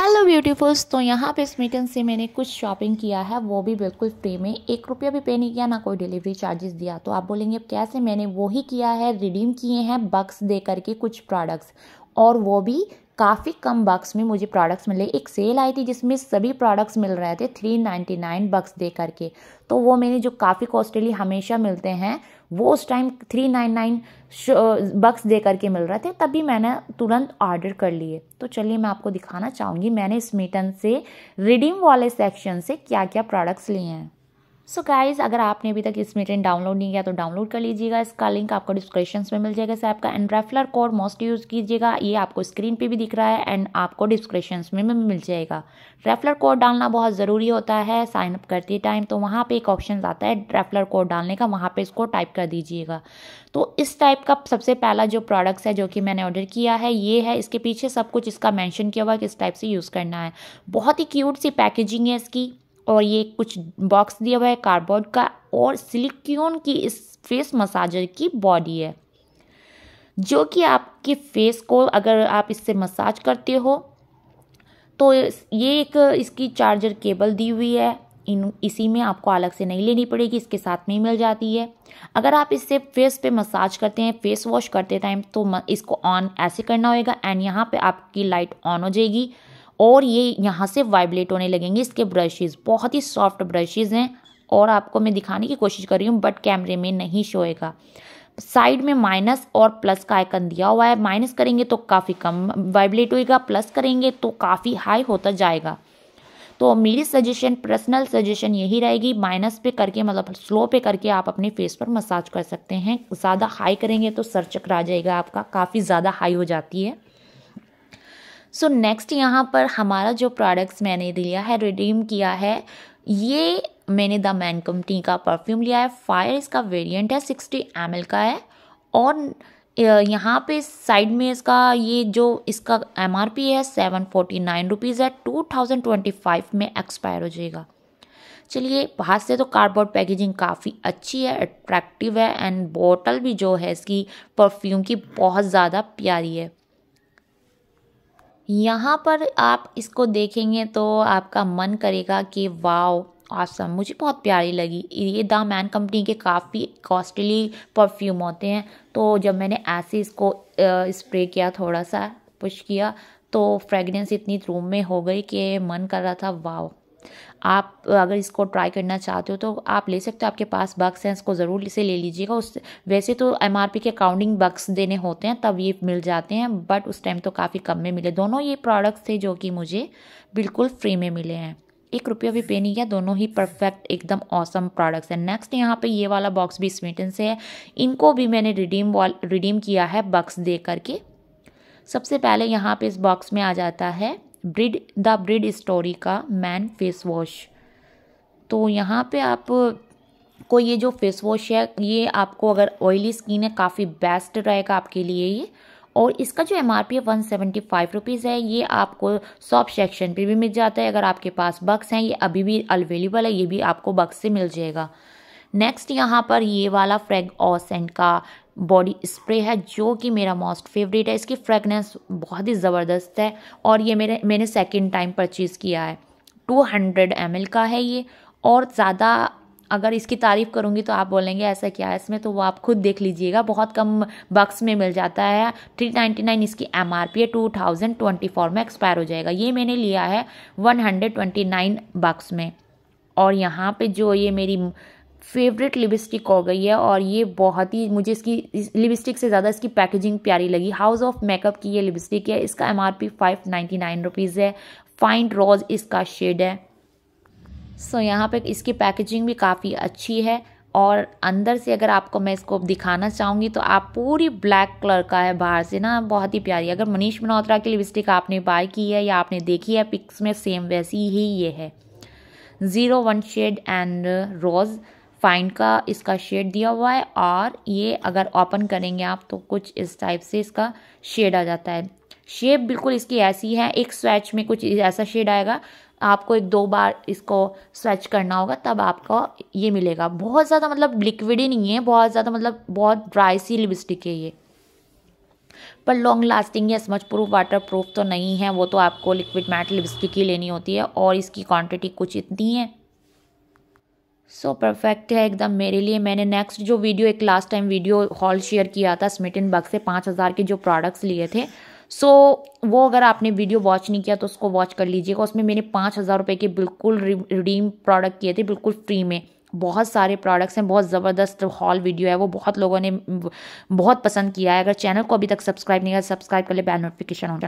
hello beautifuls तो यहाँ पे स्मिटन से मैंने कुछ शॉपिंग किया है वो भी बिल्कुल फ्री में एक रुपया भी पे नहीं किया ना कोई डिलीवरी चार्जेस दिया तो आप बोलेंगे अब कैसे मैंने वो ही किया है रिडीम किए हैं बक्स दे करके कुछ प्रोडक्ट्स और वो भी काफ़ी कम बक्स में मुझे प्रोडक्ट्स मिले एक सेल आई थी जिसमें सभी प्रोडक्ट्स मिल रहे थे थ्री नाइन्टी नाइन बक्स दे करके तो वो मैंने जो काफ़ी कॉस्टली हमेशा मिलते हैं वो उस time three nine nine bucks दे करके मिल रहे थे तभी मैंने तुरंत ऑर्डर कर लिए तो चलिए मैं आपको दिखाना चाहूँगी मैंने स्मिटन से रिडीम वाले सेक्शन से क्या क्या प्रोडक्ट्स लिए हैं सो गाइज अगर आपने अभी तक इस मेटेन डाउनलोड नहीं किया तो डाउनलोड कर लीजिएगा इसका लिंक आपको डिस्क्रिप्शन में मिल जाएगा ऐप का and referral code most use कीजिएगा ये आपको स्क्रीन पे भी दिख रहा है एंड आपको डिस्क्रिप्शन में भी मिल जाएगा रेफलर कोड डालना बहुत ज़रूरी होता है साइन अप करते टाइम तो वहाँ पर एक ऑप्शन आता है रेफलर कोड डालने का वहाँ पर इसको टाइप कर दीजिएगा तो इस टाइप का सबसे पहला जो प्रोडक्ट्स है जो कि मैंने ऑर्डर किया है ये है इसके पीछे सब कुछ इसका मैंशन किया हुआ है किस टाइप से यूज़ करना है बहुत ही क्यूट सी पैकेजिंग है इसकी और ये कुछ बॉक्स दिया हुआ है कार्डबोर्ड का और सिलिकॉन की इस फेस मसाजर की बॉडी है जो कि आपके फेस को अगर आप इससे मसाज करते हो तो ये एक इसकी चार्जर केबल दी हुई है इन इसी में आपको अलग से नहीं लेनी पड़ेगी इसके साथ में ही मिल जाती है अगर आप इससे फेस पे मसाज करते हैं फेस वॉश करते टाइम तो इसको ऑन ऐसे करना होगा एंड यहाँ पे आपकी लाइट ऑन हो जाएगी और ये यहाँ से वाइब्रेट होने लगेंगे इसके ब्रशेज़ बहुत ही सॉफ्ट ब्रशेज़ हैं और आपको मैं दिखाने की कोशिश कर रही हूँ बट कैमरे में नहीं शोएगा साइड में माइनस और प्लस का आइकन दिया हुआ है माइनस करेंगे तो काफ़ी कम वाइब्रेट होएगा प्लस करेंगे तो काफ़ी हाई होता जाएगा तो मेरी सजेशन पर्सनल सजेशन यही रहेगी माइनस पे करके मतलब स्लो पे करके आप अपने फेस पर मसाज कर सकते हैं ज़्यादा हाई करेंगे तो सर चक्र आ जाएगा आपका काफ़ी ज़्यादा हाई हो जाती है सो नेक्स्ट यहाँ पर हमारा जो प्रोडक्ट्स मैंने लिया है रिडीम किया है ये मैंने द मैन कंपनी का परफ्यूम लिया है फायर इसका वेरिएंट है सिक्सटी एम का है और यहाँ पे साइड में इसका ये जो इसका एम आर पी है सेवन फोर्टी नाइन रुपीज़ है टू थाउजेंड ट्वेंटी फाइव में एक्सपायर हो जाएगा चलिए बाहर से तो कार्डबोर्ड पैकेजिंग काफ़ी अच्छी है अट्रैक्टिव है एंड बॉटल भी जो है इसकी परफ्यूम की बहुत ज़्यादा प्यारी है यहाँ पर आप इसको देखेंगे तो आपका मन करेगा कि वाओ आसम मुझे बहुत प्यारी लगी ये द मैन कंपनी के काफ़ी कॉस्टली परफ्यूम होते हैं तो जब मैंने ऐसे इसको स्प्रे किया थोड़ा सा पुश किया तो फ्रेगनेंस इतनी रूम में हो गई कि मन कर रहा था वाओ आप अगर इसको ट्राई करना चाहते हो तो आप ले सकते हो आपके पास बक्स हैं इसको ज़रूर इसे ले लीजिएगा उस वैसे तो एम के अकाउंटिंग बक्स देने होते हैं तब ये मिल जाते हैं बट उस टाइम तो काफ़ी कम में मिले दोनों ये प्रोडक्ट्स थे जो कि मुझे बिल्कुल फ्री में मिले हैं एक रुपया भी पे नहीं किया दोनों ही परफेक्ट एकदम औसम प्रोडक्ट्स हैं नेक्स्ट यहाँ पे ये वाला बॉक्स भी स्वीटन से है इनको भी मैंने रिडीम वॉल रिडीम किया है बक्स दे करके सबसे पहले यहाँ पे इस बॉक्स में आ जाता है ब्रिड द ब्रिड स्टोरी का मैन फेस वॉश तो यहाँ पे आप को ये जो फेस वॉश है ये आपको अगर ऑयली स्किन है काफ़ी बेस्ट रहेगा आपके लिए ये और इसका जो एम आर पी है वन सेवेंटी फाइव रुपीज़ है ये आपको शॉप सेक्शन पे भी मिल जाता है अगर आपके पास बक्स हैं ये अभी भी अवेलेबल है ये भी आपको बक्स से मिल जाएगा नेक्स्ट यहाँ पर ये वाला फ्रेग ऑसेंट का बॉडी स्प्रे है जो कि मेरा मोस्ट फेवरेट है इसकी फ्रेगनेंस बहुत ही ज़बरदस्त है और ये मेरे मैंने सेकेंड टाइम परचेज़ किया है टू हंड्रेड एम का है ये और ज़्यादा अगर इसकी तारीफ़ करूँगी तो आप बोलेंगे ऐसा क्या है इसमें तो वो आप खुद देख लीजिएगा बहुत कम बक्स में मिल जाता है थ्री नाइन्टी नाइन इसकी एम आर पी है टू थाउजेंड ट्वेंटी फोर में एक्सपायर हो जाएगा ये मैंने लिया है one hundred twenty nine bucks में और यहाँ पे जो ये मेरी फेवरेट लिपस्टिक हो गई है और ये बहुत ही मुझे इसकी इस लिपस्टिक से ज़्यादा इसकी पैकेजिंग प्यारी लगी हाउस ऑफ मेकअप की ये लिपस्टिक है इसका M R P five ninety nine rupees है फाइन रोज़ इसका शेड है सो so, यहाँ पे इसकी पैकेजिंग भी काफ़ी अच्छी है और अंदर से अगर आपको मैं इसको दिखाना चाहूँगी तो आप पूरी ब्लैक कलर का है बाहर से ना बहुत ही प्यारी अगर मनीष मल्होत्रा की लिपस्टिक आपने बाय की है या आपने देखी है पिक्स में सेम वैसी ही ये है zero one shade and rose find का इसका शेड दिया हुआ है और ये अगर ओपन करेंगे आप तो कुछ इस टाइप से इसका शेड आ जाता है शेप बिल्कुल इसकी ऐसी है एक स्वेच में कुछ ऐसा शेड आएगा आपको एक दो बार इसको स्वेच करना होगा तब आपको ये मिलेगा बहुत ज़्यादा मतलब लिक्विड ही नहीं है बहुत ज़्यादा मतलब बहुत ड्राई सी लिपस्टिक है ये पर लॉन्ग लास्टिंग या स्मच प्रूफ वाटर प्रूफ तो नहीं है वो तो आपको लिक्विड मैट लिपस्टिक ही लेनी होती है और इसकी क्वांटिटी कुछ इतनी है सो so, परफेक्ट है एकदम मेरे लिए मैंने नेक्स्ट जो वीडियो एक लास्ट टाइम वीडियो हॉल शेयर किया था स्मिटिन बग से पाँच हज़ार के जो प्रोडक्ट्स लिए थे सो so, वो अगर आपने वीडियो वॉच नहीं किया तो उसको वॉच कर लीजिएगा उसमें मैंने पाँच हज़ार रुपये के बिल्कुल रिडीम प्रोडक्ट किए थे बिल्कुल फ्री में बहुत सारे प्रोडक्ट्स हैं बहुत ज़बरदस्त हॉल वीडियो है वो बहुत लोगों ने बहुत पसंद किया है अगर चैनल को अभी तक सब्सक्राइब नहीं किया सब्सक्राइब कर ले बेल नोटिफिकेशन हो